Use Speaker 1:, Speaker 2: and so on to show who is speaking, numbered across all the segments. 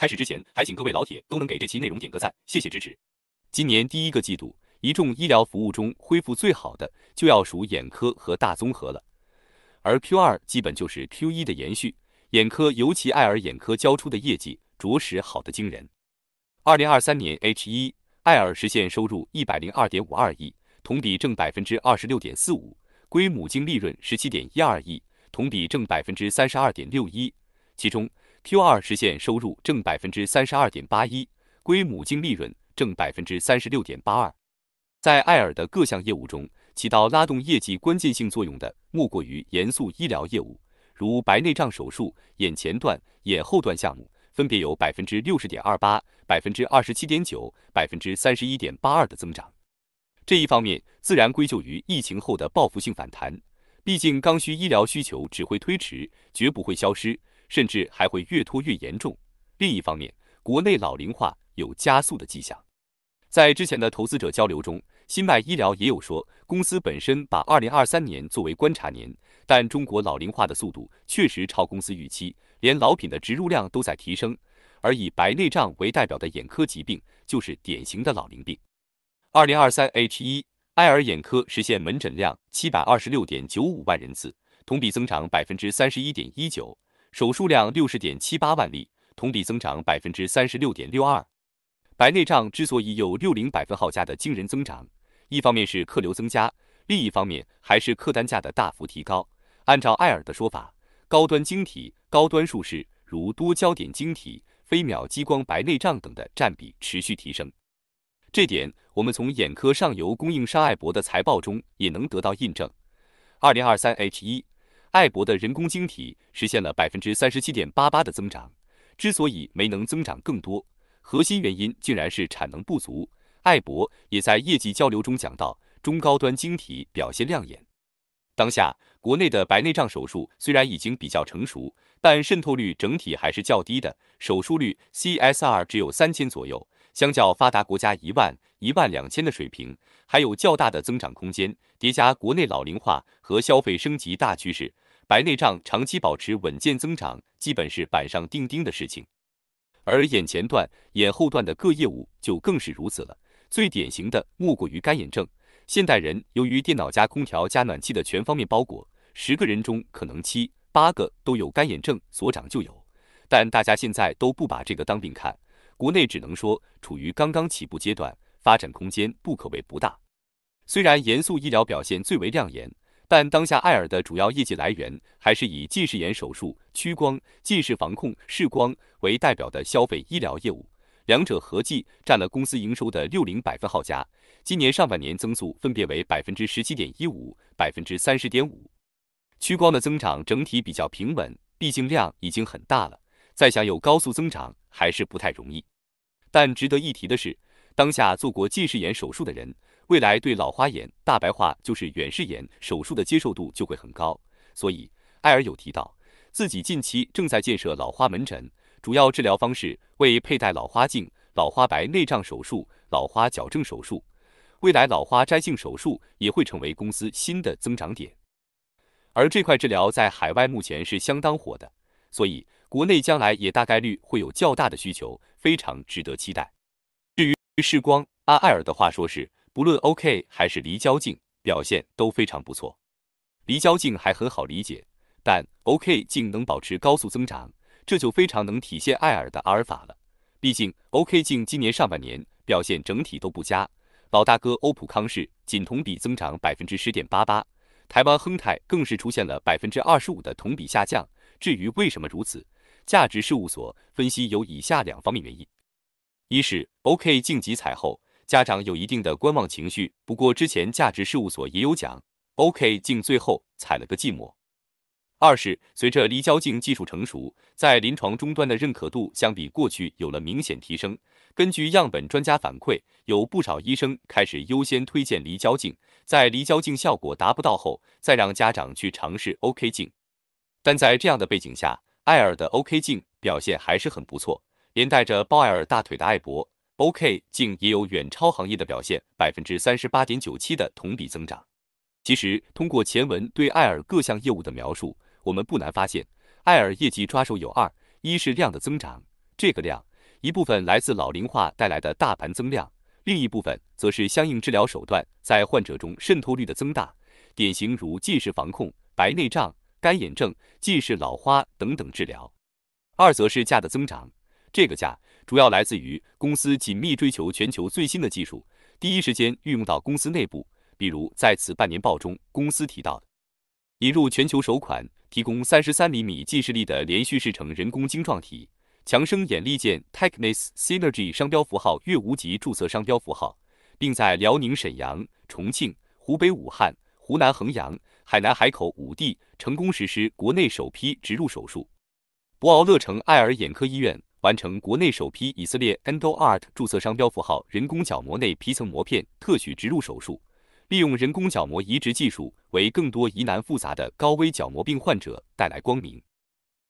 Speaker 1: 开始之前，还请各位老铁都能给这期内容点个赞，谢谢支持。今年第一个季度，一众医疗服务中恢复最好的就要数眼科和大综合了。而 Q 二基本就是 Q 一的延续，眼科尤其爱尔眼科交出的业绩着实好得惊人。二零二三年 H 一，爱尔实现收入一百零二点五二亿，同比正百分之二十六点四五，归母净利润十七点一二亿，同比正百分之三十二点六一，其中。Q2 实现收入正百分之三十二点八一，归母净利润正百分之三十六点八二。在爱尔的各项业务中，起到拉动业绩关键性作用的莫过于严肃医疗业务，如白内障手术、眼前段、眼后段项目，分别有百分之六十点二八、百分之二十七点九、百分之三十一点八二的增长。这一方面自然归咎于疫情后的报复性反弹，毕竟刚需医疗需求只会推迟，绝不会消失。甚至还会越拖越严重。另一方面，国内老龄化有加速的迹象。在之前的投资者交流中，新麦医疗也有说，公司本身把二零二三年作为观察年，但中国老龄化的速度确实超公司预期，连老品的植入量都在提升。而以白内障为代表的眼科疾病，就是典型的老龄病。二零二三 H 一，爱尔眼科实现门诊量七百二十六点九五万人次，同比增长百分之三十一点一九。手术量六十点七八万例，同比增长百分之三十六点六二。白内障之所以有六零百分号价的惊人增长，一方面是客流增加，另一方面还是客单价的大幅提高。按照艾尔的说法，高端晶体、高端术式如多焦点晶体、飞秒激光白内障等的占比持续提升。这点我们从眼科上游供应商艾博的财报中也能得到印证。二零二三 H 一。艾博的人工晶体实现了百分之三十七点八八的增长，之所以没能增长更多，核心原因竟然是产能不足。艾博也在业绩交流中讲到，中高端晶体表现亮眼。当下国内的白内障手术虽然已经比较成熟，但渗透率整体还是较低的，手术率 CSR 只有三千左右。相较发达国家一万一万两千的水平，还有较大的增长空间。叠加国内老龄化和消费升级大趋势，白内障长期保持稳健增长，基本是板上钉钉的事情。而眼前段、眼后段的各业务就更是如此了。最典型的莫过于干眼症。现代人由于电脑加空调加暖气的全方面包裹，十个人中可能七八个都有干眼症。所长就有，但大家现在都不把这个当病看。国内只能说处于刚刚起步阶段，发展空间不可谓不大。虽然严肃医疗表现最为亮眼，但当下爱尔的主要业绩来源还是以近视眼手术、屈光、近视防控、视光为代表的消费医疗业务，两者合计占了公司营收的六零百分号加。今年上半年增速分别为百分之十七点一五、百分之三十点五。屈光的增长整体比较平稳，毕竟量已经很大了。再想有高速增长还是不太容易，但值得一提的是，当下做过近视眼手术的人，未来对老花眼，大白话就是远视眼手术的接受度就会很高。所以艾尔友提到，自己近期正在建设老花门诊，主要治疗方式为佩戴老花镜、老花白内障手术、老花矫正手术，未来老花摘镜手术也会成为公司新的增长点。而这块治疗在海外目前是相当火的，所以。国内将来也大概率会有较大的需求，非常值得期待。至于视光阿爱尔的话说，是不论 OK 还是离焦镜，表现都非常不错。离焦镜还很好理解，但 OK 镜能保持高速增长，这就非常能体现爱尔的阿尔法了。毕竟 OK 镜今年上半年表现整体都不佳，老大哥欧普康视仅同比增长百分之十点八八，台湾亨泰更是出现了百分之二十五的同比下降。至于为什么如此？价值事务所分析有以下两方面原因：一是 OK 镜集采后，家长有一定的观望情绪。不过之前价值事务所也有讲，OK 镜最后踩了个寂寞。二是随着离焦镜技术成熟，在临床终端的认可度相比过去有了明显提升。根据样本专家反馈，有不少医生开始优先推荐离焦镜，在离焦镜效果达不到后再让家长去尝试 OK 镜。但在这样的背景下。爱尔的 OK 镜表现还是很不错，连带着包爱尔大腿的艾博 OK 镜也有远超行业的表现，百分之三十八点九七的同比增长。其实通过前文对爱尔各项业务的描述，我们不难发现，爱尔业绩抓手有二：一是量的增长，这个量一部分来自老龄化带来的大盘增量，另一部分则是相应治疗手段在患者中渗透率的增大，典型如近视防控、白内障。干眼症、近视、老花等等治疗。二则是价的增长，这个价主要来自于公司紧密追求全球最新的技术，第一时间运用到公司内部。比如在此半年报中，公司提到引入全球首款提供三十三厘米近视力的连续式成人工晶状体，强生眼力健 Tecnis h Synergy 商标符号月无极注册商标符号，并在辽宁沈阳、重庆、湖北武汉。湖南衡阳、海南海口五地成功实施国内首批植入手术。博鳌乐城爱尔眼科医院完成国内首批以色列 EndoArt 注册商标符号人工角膜内皮层膜片特许植入手术，利用人工角膜移植技术，为更多疑难复杂的高危角膜病患者带来光明。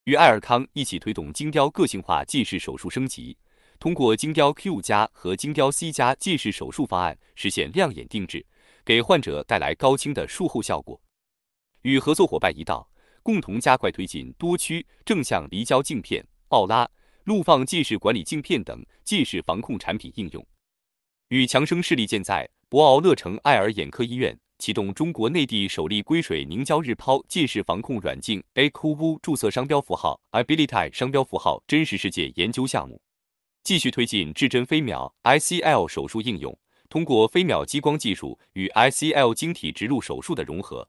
Speaker 1: 与爱尔康一起推动精雕个性化近视手术升级，通过精雕 Q 加和精雕 C 加近视手术方案，实现亮眼定制。给患者带来高清的术后效果，与合作伙伴一道，共同加快推进多区正向离焦镜片、奥拉、陆放近视管理镜片等近视防控产品应用。与强生视力健在博鳌乐城爱尔眼科医院启动中国内地首例硅水凝胶日抛近视防控软镜 AQUO 注册商标符号 i b i l i t y 商标符号真实世界研究项目，继续推进至臻飞秒 ICL 手术应用。通过飞秒激光技术与 I C L 晶体植入手术的融合，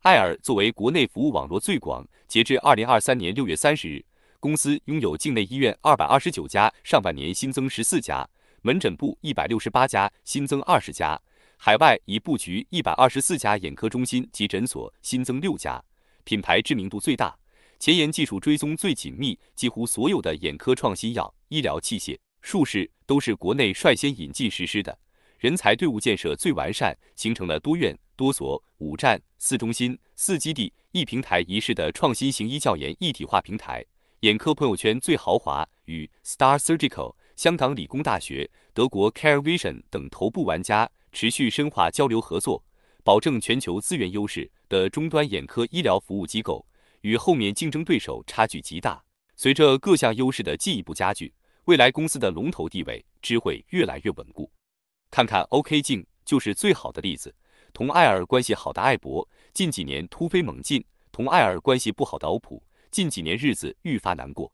Speaker 1: 爱尔作为国内服务网络最广，截至二零二三年六月三十日，公司拥有境内医院二百二十九家，上半年新增十四家，门诊部一百六十八家，新增二十家，海外已布局一百二十四家眼科中心及诊所，新增六家。品牌知名度最大，前沿技术追踪最紧密，几乎所有的眼科创新药、医疗器械、术式都是国内率先引进实施的。人才队伍建设最完善，形成了多院多所五站四中心四基地一平台一式的创新型医教研一体化平台。眼科朋友圈最豪华，与 Star Surgical、香港理工大学、德国 Care Vision 等头部玩家持续深化交流合作，保证全球资源优势的终端眼科医疗服务机构，与后面竞争对手差距极大。随着各项优势的进一步加剧，未来公司的龙头地位只会越来越稳固。看看 O.K. 镜就是最好的例子。同艾尔关系好的艾博，近几年突飞猛进；同艾尔关系不好的欧普，近几年日子愈发难过。